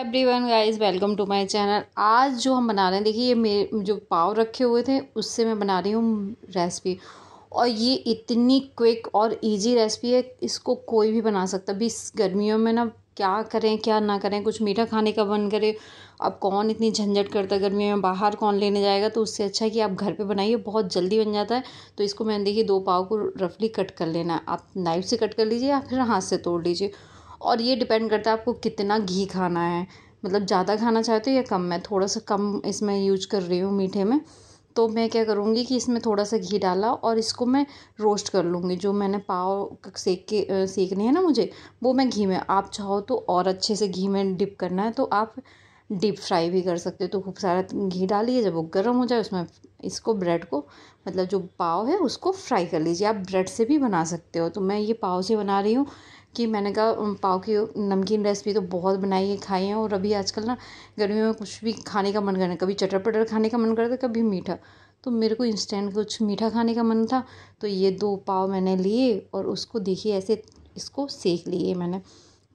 every everyone guys welcome to my channel आज जो हम बना रहे हैं देखिए ये मेरे जो पाव रखे हुए थे उससे मैं बना रही हूँ रेसिपी और ये इतनी क्विक और इजी रेसिपी है इसको कोई भी बना सकता अभी इस गर्मियों में ना क्या करें क्या ना करें कुछ मीठा खाने का मन करे अब कौन इतनी झंझट करता है गर्मियों में बाहर कौन लेने जाएगा तो उससे अच्छा है कि आप घर पे बनाइए बहुत जल्दी बन जाता है तो इसको मैंने देखिए दो पाव को रफली कट कर लेना आप नाइफ से कट कर लीजिए या फिर हाथ से तोड़ लीजिए और ये डिपेंड करता है आपको कितना घी खाना है मतलब ज़्यादा खाना चाहते हो या कम मैं थोड़ा सा कम इसमें यूज कर रही हूँ मीठे में तो मैं क्या करूँगी कि इसमें थोड़ा सा घी डाला और इसको मैं रोस्ट कर लूँगी जो मैंने पाव सेक के सेकने हैं ना मुझे वो मैं घी में आप चाहो तो और अच्छे से घी में डिप करना है तो आप डीप फ्राई भी कर सकते हो तो खूब सारा घी डालिए जब वो गर्म हो जाए उसमें इसको ब्रेड को मतलब जो पाव है उसको फ्राई कर लीजिए आप ब्रेड से भी बना सकते हो तो मैं ये पाव से बना रही हूँ कि मैंने कहा पाव की नमकीन रेसिपी तो बहुत बनाई है खाई है और अभी आजकल ना गर्मियों में कुछ भी खाने का मन करना कभी चटर पटर खाने का मन करता कभी मीठा तो मेरे को इंस्टेंट कुछ मीठा खाने का मन था तो ये दो पाव मैंने लिए और उसको देखिए ऐसे इसको सेक लिए मैंने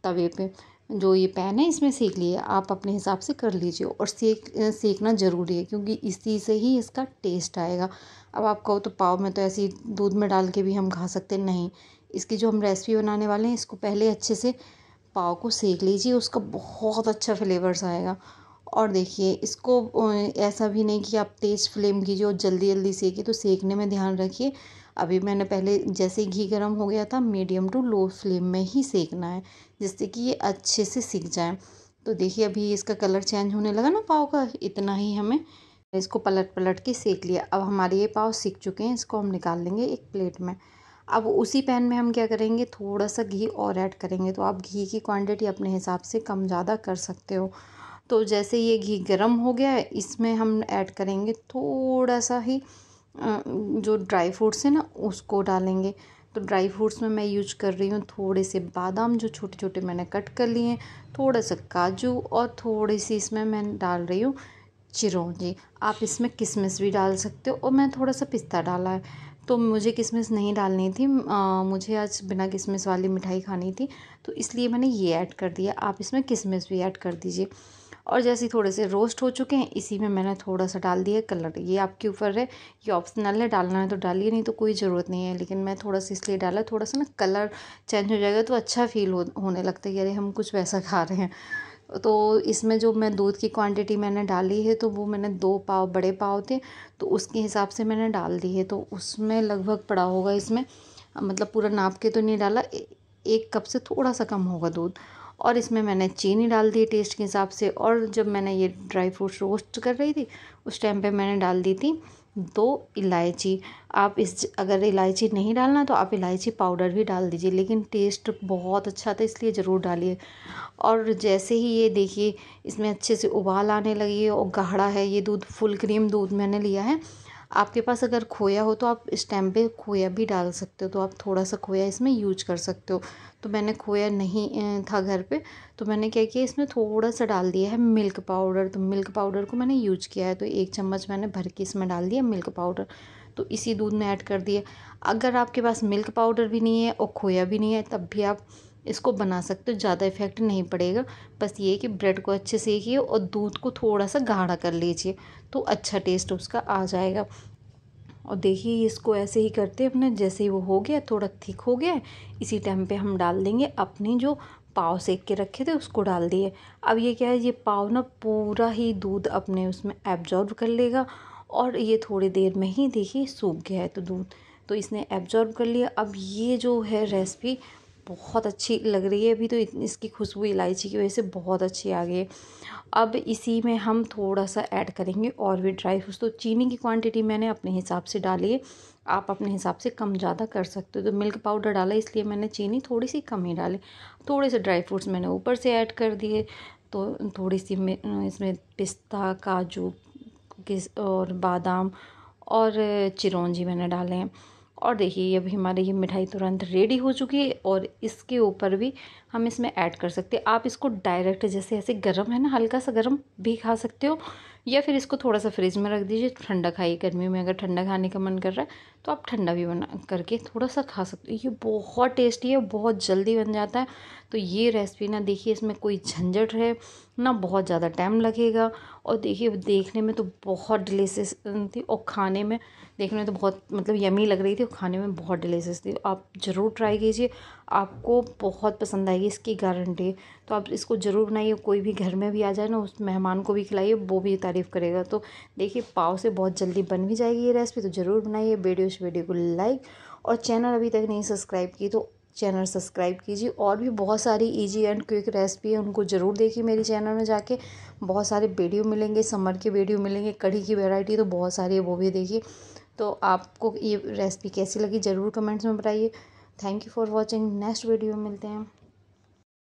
तवे पे जो ये पैन है इसमें सेक लिए आप अपने हिसाब से कर लीजिए और सेक सेकना ज़रूरी है क्योंकि इसी से ही इसका टेस्ट आएगा अब आप कहो तो पाव में तो ऐसे दूध में डाल के भी हम खा सकते नहीं इसकी जो हम रेसिपी बनाने वाले हैं इसको पहले अच्छे से पाव को सेक लीजिए उसका बहुत अच्छा फ्लेवर्स आएगा और देखिए इसको ऐसा भी नहीं कि आप तेज़ फ्लेम कीजिए और जल्दी जल्दी सेकिए तो सेकने में ध्यान रखिए अभी मैंने पहले जैसे घी गर्म हो गया था मीडियम टू लो फ्लेम में ही सेकना है जिससे कि ये अच्छे से सीख जाए तो देखिए अभी इसका कलर चेंज होने लगा ना पाव का इतना ही हमें इसको पलट पलट के सेक लिया अब हमारे ये पाव सीख चुके हैं इसको हम निकाल लेंगे एक प्लेट में अब उसी पैन में हम क्या करेंगे थोड़ा सा घी और ऐड करेंगे तो आप घी की क्वांटिटी अपने हिसाब से कम ज़्यादा कर सकते हो तो जैसे ये घी गर्म हो गया है इसमें हम ऐड करेंगे थोड़ा सा ही जो ड्राई फ्रूट्स है ना उसको डालेंगे तो ड्राई फ्रूट्स में मैं यूज कर रही हूँ थोड़े से बादाम जो छोटे छोटे मैंने कट कर लिए हैं थोड़ा सा काजू और थोड़ी सी इसमें मैं डाल रही हूँ चिरौंजी आप इसमें किशमिश भी डाल सकते हो और मैं थोड़ा सा पिस्ता डाला है तो मुझे किशमिश नहीं डालनी थी मुझे आज बिना किशमिश वाली मिठाई खानी थी तो इसलिए मैंने ये ऐड कर दिया आप इसमें किशमिश भी ऐड कर दीजिए और जैसे थोड़े से रोस्ट हो चुके हैं इसी में मैंने थोड़ा सा डाल दिया कलर ये आपके ऊपर है ये ऑप्शनल है डालना है तो डालिए नहीं तो कोई ज़रूरत नहीं है लेकिन मैं थोड़ा सा इसलिए डाला थोड़ा सा ना कलर चेंज हो जाएगा तो अच्छा फील हो, होने लगता है कि अरे हम कुछ वैसा खा रहे हैं तो इसमें जो मैं दूध की क्वांटिटी मैंने डाली है तो वो मैंने दो पाव बड़े पाव थे तो उसके हिसाब से मैंने डाल दी है तो उसमें लगभग पड़ा होगा इसमें मतलब पूरा नाप के तो नहीं डाला एक कप से थोड़ा सा कम होगा दूध और इसमें मैंने चीनी डाल दी टेस्ट के हिसाब से और जब मैंने ये ड्राई फ्रूट्स रोस्ट कर रही थी उस टाइम पे मैंने डाल दी थी दो इलायची आप इस अगर इलायची नहीं डालना तो आप इलायची पाउडर भी डाल दीजिए लेकिन टेस्ट बहुत अच्छा था इसलिए ज़रूर डालिए और जैसे ही ये देखिए इसमें अच्छे से उबाल आने लगी और गाढ़ा है ये दूध फुल क्रीम दूध मैंने लिया है आपके पास अगर खोया हो तो आप इस पे खोया भी डाल सकते हो तो आप थोड़ा सा खोया इसमें यूज कर सकते हो तो मैंने खोया नहीं था घर पे तो मैंने क्या किया इसमें थोड़ा सा डाल दिया है मिल्क पाउडर तो मिल्क पाउडर को मैंने यूज किया है तो एक चम्मच मैंने भर के इसमें डाल दिया मिल्क पाउडर तो इसी दूध में ऐड कर दिया अगर आपके पास मिल्क पाउडर भी नहीं है और खोया भी नहीं है तब भी आप इसको बना सकते हो ज़्यादा इफेक्ट नहीं पड़ेगा बस ये कि ब्रेड को अच्छे सेकिए और दूध को थोड़ा सा गाढ़ा कर लीजिए तो अच्छा टेस्ट उसका आ जाएगा और देखिए इसको ऐसे ही करते हैं अपना जैसे ही वो हो गया थोड़ा थिक हो गया इसी टाइम पे हम डाल देंगे अपने जो पाव सेक के रखे थे उसको डाल दिए अब ये क्या है ये पाव ना पूरा ही दूध अपने उसमें एब्जॉर्ब कर लेगा और ये थोड़ी देर में ही देखिए सूख गया है तो दूध तो इसने एब्जॉर्ब कर लिया अब ये जो है रेसिपी बहुत अच्छी लग रही है अभी तो इसकी खुशबू इलायची की वजह से बहुत अच्छी आ गई है अब इसी में हम थोड़ा सा ऐड करेंगे और भी ड्राई फ्रूट्स तो चीनी की क्वांटिटी मैंने अपने हिसाब से डाली है आप अपने हिसाब से कम ज़्यादा कर सकते हो तो मिल्क पाउडर डाला इसलिए मैंने चीनी थोड़ी सी कम ही डाली थोड़े से ड्राई फ्रूट्स मैंने ऊपर से ऐड कर दिए तो थोड़ी सी इसमें पिस्ता काजू किस और बादाम और चिरौंजी मैंने डाले हैं और देखिए अभी हमारी ये मिठाई तुरंत रेडी हो चुकी है और इसके ऊपर भी हम इसमें ऐड कर सकते हैं आप इसको डायरेक्ट जैसे ऐसे गर्म है ना हल्का सा गर्म भी खा सकते हो या फिर इसको थोड़ा सा फ्रिज में रख दीजिए ठंडा खाइए गर्मी में अगर ठंडा खाने का मन कर रहा है तो आप ठंडा भी बना करके थोड़ा सा खा सकते हो ये बहुत टेस्टी है बहुत जल्दी बन जाता है तो ये रेसिपी ना देखिए इसमें कोई झंझट है ना बहुत ज़्यादा टाइम लगेगा और देखिए देखने में तो बहुत डिलीसियस थी और खाने में देखने में तो बहुत मतलब यमी लग रही थी और खाने में बहुत डिलीसियस थी आप ज़रूर ट्राई कीजिए आपको बहुत पसंद आएगी इसकी गारंटी तो आप इसको ज़रूर बनाइए कोई भी घर में भी आ जाए ना उस मेहमान को भी खिलाइए वो भी तारीफ़ करेगा तो देखिए पाव से बहुत जल्दी बन भी जाएगी ये रेसिपी तो ज़रूर बनाइए वीडियो इस वीडियो को लाइक और चैनल अभी तक नहीं सब्सक्राइब की तो चैनल सब्सक्राइब कीजिए और भी बहुत सारी इजी एंड क्विक रेसिपी है उनको ज़रूर देखिए मेरे चैनल में जाके बहुत सारे वीडियो मिलेंगे समर के वीडियो मिलेंगे कढ़ी की वेराइटी तो बहुत सारी है वो भी देखिए तो आपको ये रेसिपी कैसी लगी ज़रूर कमेंट्स में बताइए thank you for watching next video मिलते हैं